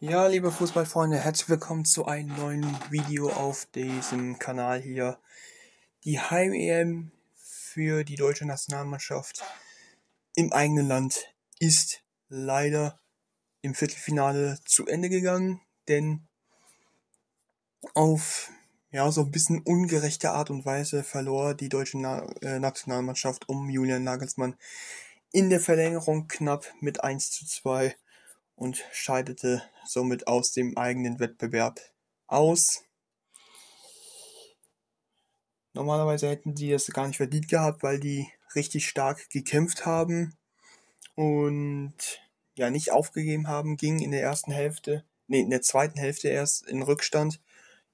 Ja, liebe Fußballfreunde, herzlich willkommen zu einem neuen Video auf diesem Kanal hier. Die Heim-EM für die deutsche Nationalmannschaft im eigenen Land ist leider im Viertelfinale zu Ende gegangen, denn auf ja, so ein bisschen ungerechte Art und Weise verlor die deutsche Na äh, Nationalmannschaft um Julian Nagelsmann in der Verlängerung knapp mit 1 zu 2 und scheidete somit aus dem eigenen Wettbewerb aus. Normalerweise hätten die das gar nicht verdient gehabt, weil die richtig stark gekämpft haben und ja nicht aufgegeben haben, ging in der ersten Hälfte, nee, in der zweiten Hälfte erst in Rückstand,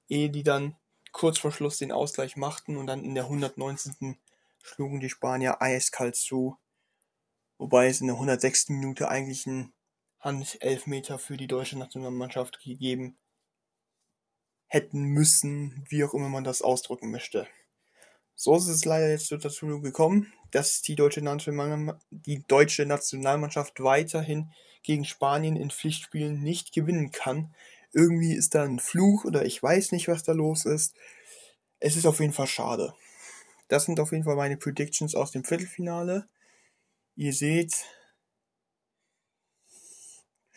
ehe die dann kurz vor Schluss den Ausgleich machten und dann in der 119. schlugen die Spanier eiskalt zu, wobei es in der 106. Minute eigentlich ein Handelfmeter für die deutsche Nationalmannschaft gegeben hätten müssen, wie auch immer man das ausdrücken möchte. So ist es leider jetzt dazu gekommen, dass die deutsche, die deutsche Nationalmannschaft weiterhin gegen Spanien in Pflichtspielen nicht gewinnen kann. Irgendwie ist da ein Fluch oder ich weiß nicht, was da los ist. Es ist auf jeden Fall schade. Das sind auf jeden Fall meine Predictions aus dem Viertelfinale. Ihr seht,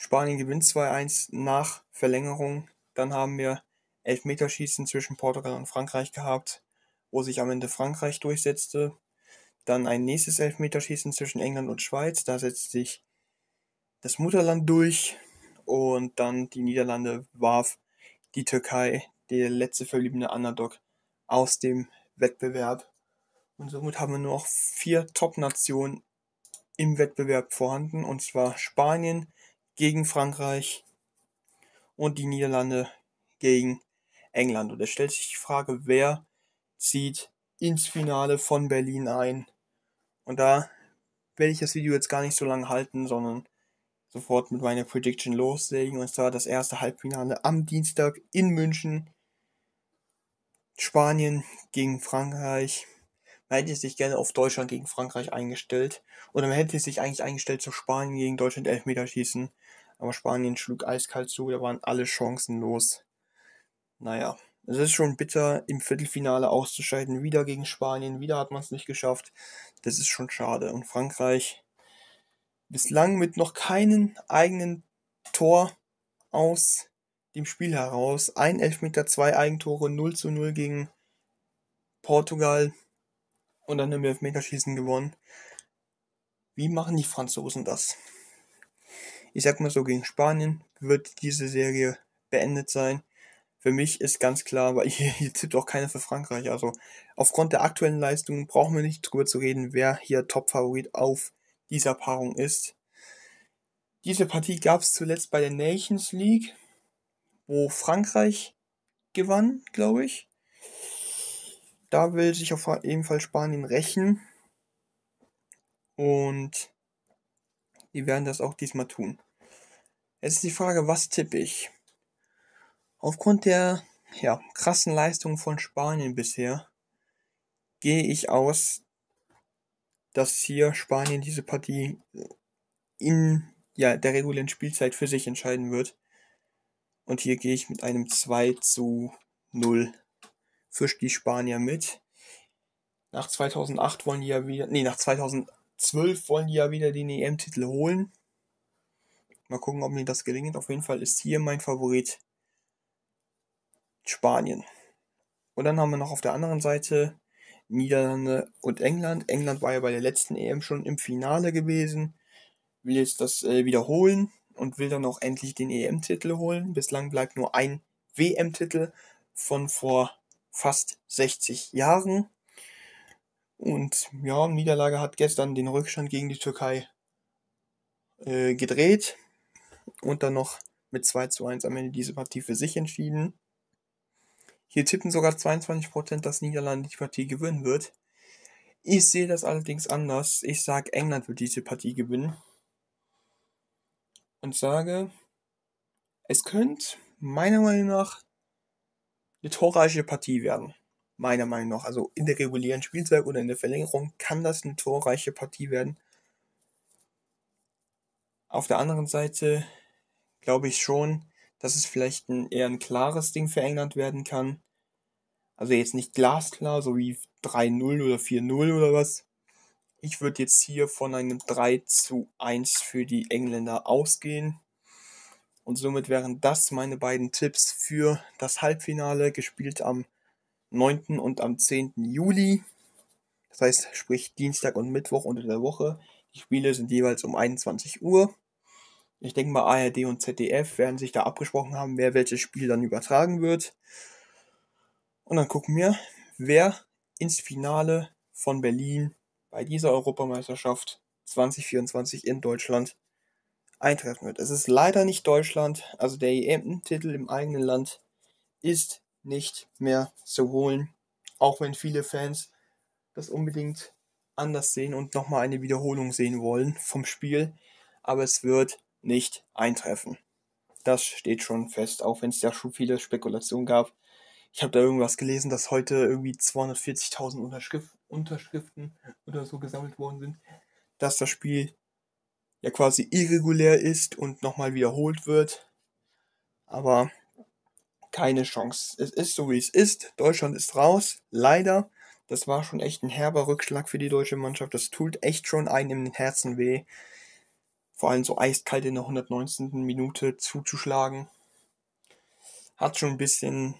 Spanien gewinnt 2-1 nach Verlängerung. Dann haben wir Elfmeterschießen zwischen Portugal und Frankreich gehabt, wo sich am Ende Frankreich durchsetzte. Dann ein nächstes Elfmeterschießen zwischen England und Schweiz. Da setzt sich das Mutterland durch. Und dann die Niederlande warf die Türkei, der letzte verbliebene Underdog, aus dem Wettbewerb. Und somit haben wir nur noch vier Top-Nationen im Wettbewerb vorhanden. Und zwar Spanien, gegen Frankreich und die Niederlande gegen England. Und da stellt sich die Frage, wer zieht ins Finale von Berlin ein? Und da werde ich das Video jetzt gar nicht so lange halten, sondern sofort mit meiner Prediction loslegen. Und zwar das erste Halbfinale am Dienstag in München. Spanien gegen Frankreich man hätte sich gerne auf Deutschland gegen Frankreich eingestellt. Oder man hätte sich eigentlich eingestellt zu Spanien gegen Deutschland Elfmeterschießen. Aber Spanien schlug eiskalt zu, da waren alle Chancen los. Naja, es ist schon bitter, im Viertelfinale auszuscheiden. Wieder gegen Spanien, wieder hat man es nicht geschafft. Das ist schon schade. Und Frankreich bislang mit noch keinen eigenen Tor aus dem Spiel heraus. Ein Elfmeter, zwei Eigentore, 0 zu 0 gegen Portugal und dann im Elfmeterschießen gewonnen. Wie machen die Franzosen das? Ich sag mal so, gegen Spanien wird diese Serie beendet sein. Für mich ist ganz klar, weil hier, hier tippt auch keiner für Frankreich. Also aufgrund der aktuellen Leistungen brauchen wir nicht drüber zu reden, wer hier Top-Favorit auf dieser Paarung ist. Diese Partie gab es zuletzt bei der Nations League, wo Frankreich gewann, glaube ich. Da will sich auf jeden Fall Spanien rächen. Und die werden das auch diesmal tun. Jetzt ist die Frage, was tippe ich? Aufgrund der ja, krassen Leistung von Spanien bisher gehe ich aus, dass hier Spanien diese Partie in ja, der regulären Spielzeit für sich entscheiden wird. Und hier gehe ich mit einem 2 zu 0 fischt die Spanier mit. Nach 2008 wollen die ja wieder, nee, nach 2012 wollen die ja wieder den EM-Titel holen. Mal gucken, ob mir das gelingt. Auf jeden Fall ist hier mein Favorit Spanien. Und dann haben wir noch auf der anderen Seite Niederlande und England. England war ja bei der letzten EM schon im Finale gewesen. Will jetzt das äh, wiederholen und will dann auch endlich den EM-Titel holen. Bislang bleibt nur ein WM-Titel von vor fast 60 Jahren. Und ja, Niederlage hat gestern den Rückstand gegen die Türkei äh, gedreht und dann noch mit 2 zu 1 am Ende diese Partie für sich entschieden. Hier tippen sogar 22%, dass Niederlande die Partie gewinnen wird. Ich sehe das allerdings anders. Ich sage, England wird diese Partie gewinnen. Und sage, es könnte meiner Meinung nach eine torreiche Partie werden. Meiner Meinung nach. Also in der regulären Spielzeit oder in der Verlängerung kann das eine torreiche Partie werden. Auf der anderen Seite glaube ich schon, dass es vielleicht ein, eher ein klares Ding für England werden kann. Also jetzt nicht glasklar, so wie 3-0 oder 4-0 oder was. Ich würde jetzt hier von einem 3 zu 1 für die Engländer ausgehen. Und somit wären das meine beiden Tipps für das Halbfinale, gespielt am 9. und am 10. Juli. Das heißt, sprich Dienstag und Mittwoch unter der Woche. Die Spiele sind jeweils um 21 Uhr. Ich denke mal, ARD und ZDF werden sich da abgesprochen haben, wer welches Spiel dann übertragen wird. Und dann gucken wir, wer ins Finale von Berlin bei dieser Europameisterschaft 2024 in Deutschland eintreffen wird. Es ist leider nicht Deutschland, also der EM-Titel im eigenen Land ist nicht mehr zu holen, auch wenn viele Fans das unbedingt anders sehen und nochmal eine Wiederholung sehen wollen vom Spiel, aber es wird nicht eintreffen. Das steht schon fest, auch wenn es ja schon viele Spekulationen gab. Ich habe da irgendwas gelesen, dass heute irgendwie 240.000 Unterschrif Unterschriften oder so gesammelt worden sind, dass das Spiel ja quasi irregulär ist und nochmal wiederholt wird. Aber keine Chance. Es ist so, wie es ist. Deutschland ist raus. Leider. Das war schon echt ein herber Rückschlag für die deutsche Mannschaft. Das tut echt schon einem im Herzen weh. Vor allem so eiskalt in der 119. Minute zuzuschlagen. Hat schon ein bisschen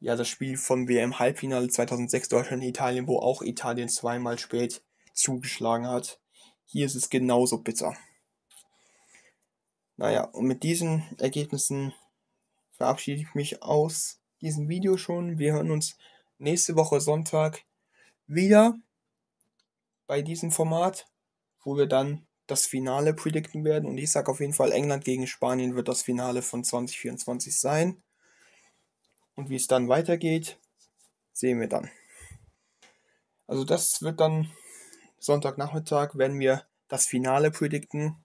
ja, das Spiel vom WM-Halbfinale 2006 Deutschland-Italien, wo auch Italien zweimal spät zugeschlagen hat. Hier ist es genauso bitter. Naja, und mit diesen Ergebnissen verabschiede ich mich aus diesem Video schon. Wir hören uns nächste Woche Sonntag wieder bei diesem Format, wo wir dann das Finale predikten werden. Und ich sage auf jeden Fall, England gegen Spanien wird das Finale von 2024 sein. Und wie es dann weitergeht, sehen wir dann. Also das wird dann Sonntagnachmittag werden wir das Finale predikten.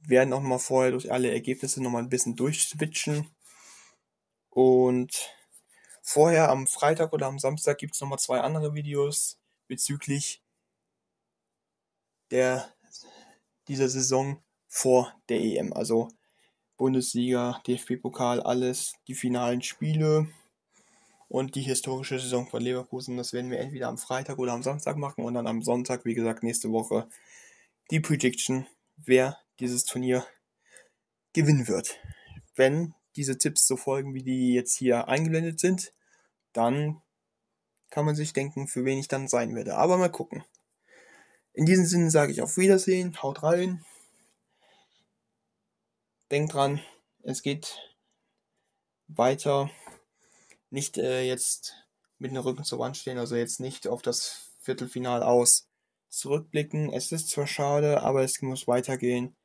Werden auch mal vorher durch alle Ergebnisse nochmal ein bisschen durchswitchen. Und vorher am Freitag oder am Samstag gibt es nochmal zwei andere Videos bezüglich der, dieser Saison vor der EM. Also Bundesliga, DFB-Pokal, alles, die finalen Spiele. Und die historische Saison von Leverkusen, das werden wir entweder am Freitag oder am Samstag machen. Und dann am Sonntag, wie gesagt, nächste Woche die Prediction, wer dieses Turnier gewinnen wird. Wenn diese Tipps so folgen, wie die jetzt hier eingeblendet sind, dann kann man sich denken, für wen ich dann sein werde. Aber mal gucken. In diesem Sinne sage ich auf Wiedersehen, haut rein. Denkt dran, es geht weiter nicht äh, jetzt mit dem Rücken zur Wand stehen, also jetzt nicht auf das Viertelfinal aus. Zurückblicken, es ist zwar schade, aber es muss weitergehen.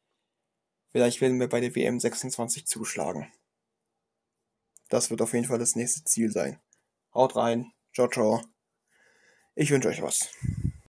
Vielleicht werden wir bei der WM 26 zuschlagen. Das wird auf jeden Fall das nächste Ziel sein. Haut rein, ciao, ciao. Ich wünsche euch was.